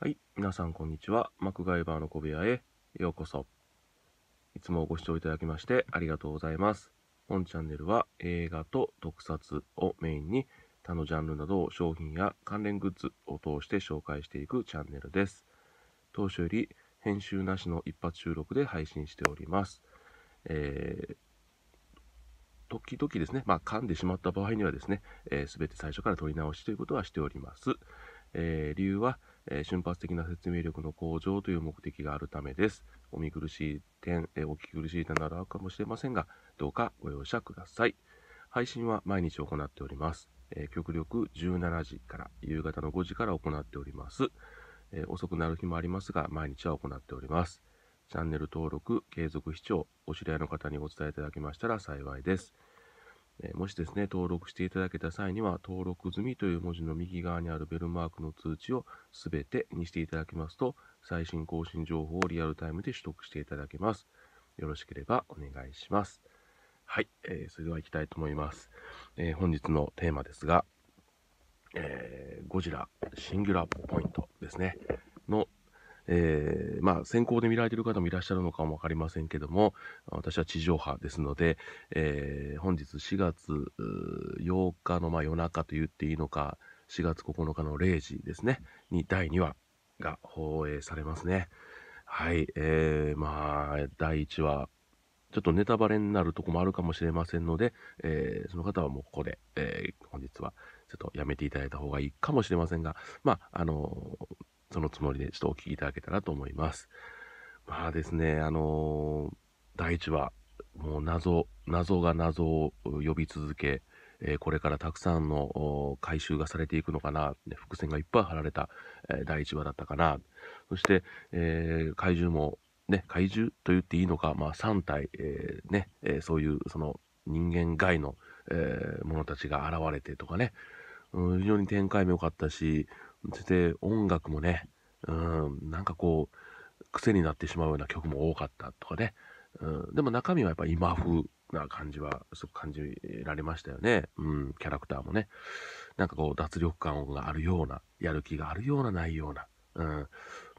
はい。皆さん、こんにちは。マクガイバーの小部屋へようこそ。いつもご視聴いただきましてありがとうございます。本チャンネルは映画と特撮をメインに他のジャンルなどを商品や関連グッズを通して紹介していくチャンネルです。当初より編集なしの一発収録で配信しております。えー、時々ですね、まあ、噛んでしまった場合にはですね、す、えー、べ、て最初から撮り直しということはしております。えー、理由は、えー、瞬発的な説明力の向上という目的があるためです。お見苦しい点、えー、お聞き苦しい点などあるかもしれませんが、どうかご容赦ください。配信は毎日行っております。えー、極力17時から、夕方の5時から行っております。え遅くなる日もありますが、毎日は行っております。チャンネル登録、継続視聴、お知り合いの方にお伝えいただきましたら幸いです。えもしですね、登録していただけた際には、登録済みという文字の右側にあるベルマークの通知をすべてにしていただきますと、最新更新情報をリアルタイムで取得していただけます。よろしければお願いします。はい、えー、それでは行きたいと思います。えー、本日のテーマですが、えー、ゴジラシングラポイントですね、のえー、まあ、先行で見られている方もいらっしゃるのかもわかりませんけども、私は地上波ですので、えー、本日4月8日のま夜中と言っていいのか、4月9日の0時ですね、に第2話が放映されますね。はい、えー、まあ、第1話、ちょっとネタバレになるとこもあるかもしれませんので、えー、その方はもうここで、えー、本日はちょっとやめていただいた方がいいかもしれませんが、まあ、あのーそのつもりでちょっとお聞きいただけたらと思います。まあですね、あのー、第1話、もう謎、謎が謎を呼び続け、えー、これからたくさんの回収がされていくのかな、ね、伏線がいっぱい張られた、えー、第1話だったかな、そして、えー、怪獣も、ね、怪獣と言っていいのか、まあ、3体、えー、ねえそういうその人間外の、えー、者たちが現れてとかね、うん、非常に展開も良かったし、そして音楽もね、うん、なんかこう、癖になってしまうような曲も多かったとかね。うん、でも中身はやっぱ今風な感じはすごく感じられましたよね。うん、キャラクターもね。なんかこう脱力感があるような、やる気があるようなないような。うんま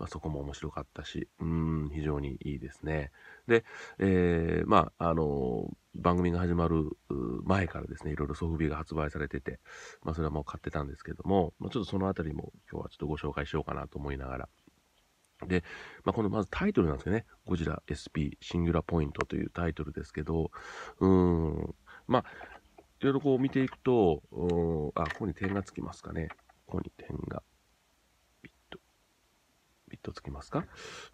あ、そこも面白かったし、うん、非常にいいですね。で、えー、まあ、あのー、番組が始まる前からですね、いろいろソフビが発売されてて、まあ、それはもう買ってたんですけども、まあ、ちょっとそのあたりも今日はちょっとご紹介しようかなと思いながら。で、まあ、このまずタイトルなんですけどね、ゴジラ SP シングラポイントというタイトルですけど、うん、まあ、いろいろこう見ていくと、あ、ここに点がつきますかね。ここに点がとつきますか。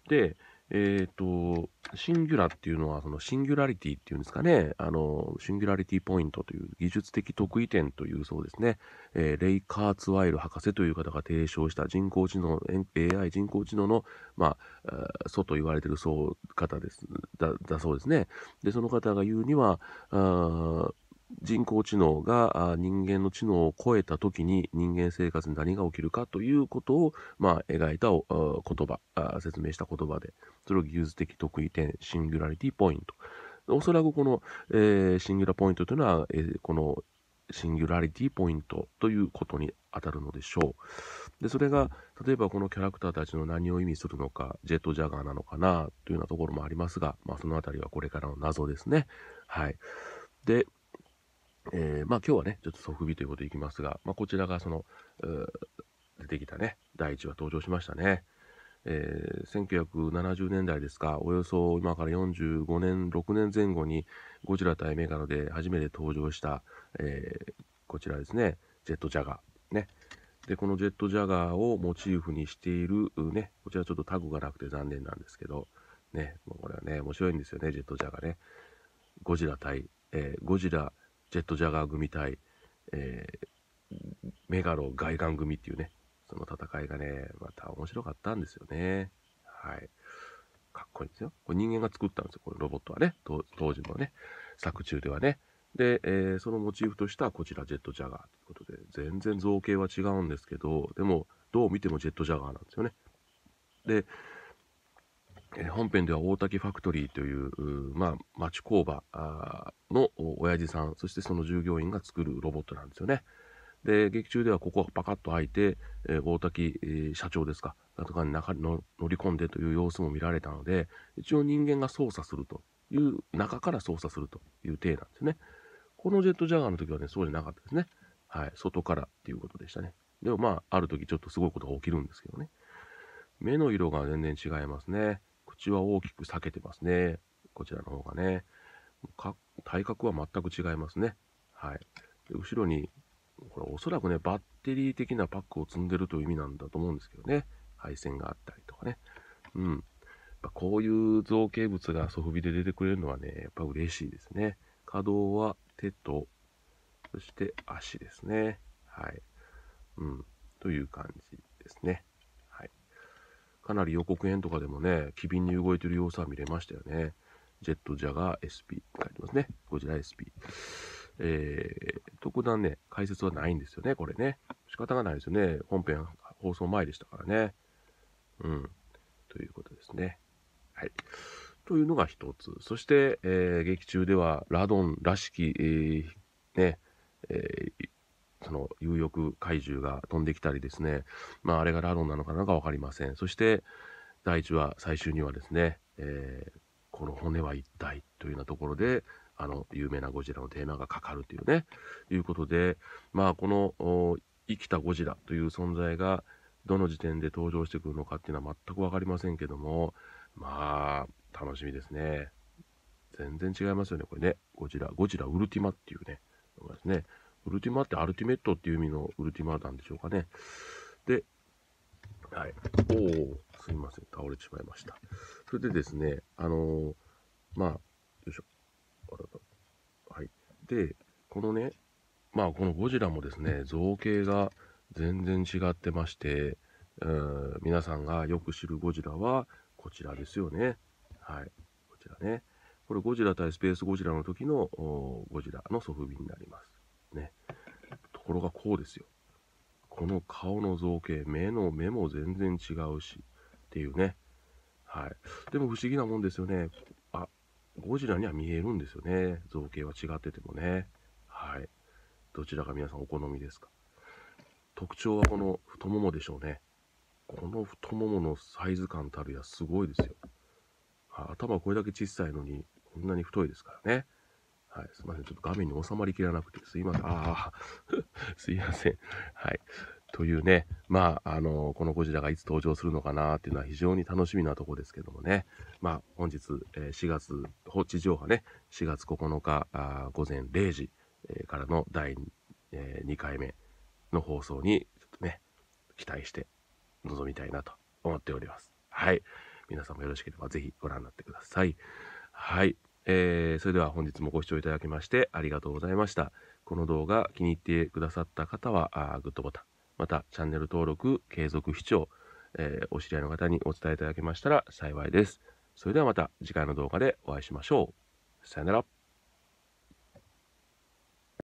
で、えっ、ー、と、シンギュラっていうのは、そのシンギュラリティっていうんですかね、あの、シンギュラリティポイントという技術的得意点というそうですね、えー、レイ・カーツワイル博士という方が提唱した人工知能、AI 人工知能の、まあ、祖と言われてるそう方です、だ、だそうですね。で、その方が言うには、あ人工知能が人間の知能を超えた時に人間生活に何が起きるかということを、まあ、描いた言葉説明した言葉で、それを技術的特異点、シンギュラリティポイント。おそらくこの、えー、シンギュラポイントというのは、えー、このシンギュラリティポイントということに当たるのでしょう。で、それが、例えばこのキャラクターたちの何を意味するのか、ジェットジャガーなのかな、というようなところもありますが、まあ、その辺りはこれからの謎ですね。はい。で、えー、まあ今日はね、ちょっと即ビということでいきますが、まあこちらがその、出てきたね、第1話登場しましたね。えー、1970年代ですか、およそ今から45年、6年前後に、ゴジラ対メガロで初めて登場した、えー、こちらですね、ジェットジャガー。ね。で、このジェットジャガーをモチーフにしている、ね、こちらちょっとタグがなくて残念なんですけど、ね、もうこれはね、面白いんですよね、ジェットジャガーね。ゴジラ対、えー、ゴジラ、ジェット・ジャガー組対、えー、メガロ外眼組っていうね、その戦いがね、また面白かったんですよね。はい。かっこいいんですよ。これ人間が作ったんですよ、このロボットはね。当時のね、作中ではね。で、えー、そのモチーフとしてはこちら、ジェット・ジャガーということで、全然造形は違うんですけど、でも、どう見てもジェット・ジャガーなんですよね。で、え本編では大滝ファクトリーという、まあ、町工場の親父さん、そしてその従業員が作るロボットなんですよね。で、劇中ではここがパカッと開いて、え大滝、社長ですか、とかに中に乗り込んでという様子も見られたので、一応人間が操作するという、中から操作するという体なんですね。このジェットジャガーの時はね、そうじゃなかったですね。はい、外からっていうことでしたね。でもまあ、ある時ちょっとすごいことが起きるんですけどね。目の色が全然違いますね。口は大きく裂けてますね。こちらの方がね。体格は全く違いますね。はい。で後ろに、これおそらくね、バッテリー的なパックを積んでるという意味なんだと思うんですけどね。配線があったりとかね。うん。やっぱこういう造形物がソフビで出てくれるのはね、やっぱ嬉しいですね。可動は手と、そして足ですね。はい。うん。という感じですね。かなり予告編とかでもね、機敏に動いてる様子は見れましたよね。ジェットジャガー SP 書いてますね。こちら SP。えー、特段ね、解説はないんですよね、これね。仕方がないですよね。本編放送前でしたからね。うん。ということですね。はい。というのが一つ。そして、えー、劇中では、ラドンらしき、えー、ね、えー、その有翼怪獣が飛んできたりですね、まあ、あれがラロンなのかなのか分かりません。そして、第1話、最終にはですね、えー、この骨は一体というようなところで、あの、有名なゴジラのテーマがかかるというね、いうことで、まあ、この、生きたゴジラという存在が、どの時点で登場してくるのかっていうのは全く分かりませんけども、まあ、楽しみですね。全然違いますよね、これね。ゴジラ、ゴジラウルティマっていうね、とこですね。ウルティマってアルティメットっていう意味のウルティマなんでしょうかね。で、はい。おおすいません。倒れちまいました。それでですね、あのー、まあ、よいしょ。はい。で、このね、まあ、このゴジラもですね、造形が全然違ってまして、うん皆さんがよく知るゴジラはこちらですよね。はい。こちらね。これゴジラ対スペースゴジラの時のゴジラのソフビになります。ね。ところがこうですよ。この顔の造形、目の目も全然違うし、っていうね。はい。でも不思議なもんですよね。あ、ゴジラには見えるんですよね。造形は違っててもね。はい。どちらが皆さんお好みですか。特徴はこの太ももでしょうね。この太もものサイズ感たるやすごいですよ。頭これだけ小さいのに、こんなに太いですからね。はい。すみません。ちょっと画面に収まりきらなくて、すいません。ああ、すいません。はい。というね、まあ、あのこのゴジラがいつ登場するのかなっていうのは非常に楽しみなとこですけどもね。まあ、本日、えー、4月、放置上波ね、4月9日あ午前0時、えー、からの第、えー、2回目の放送に、ちょっとね、期待して臨みたいなと思っております。はい。皆さんもよろしければぜひご覧になってください。はい。えー、それでは本日もご視聴いただきましてありがとうございました。この動画気に入ってくださった方はグッドボタン、またチャンネル登録、継続視聴、えー、お知り合いの方にお伝えいただけましたら幸いです。それではまた次回の動画でお会いしましょう。さよなら。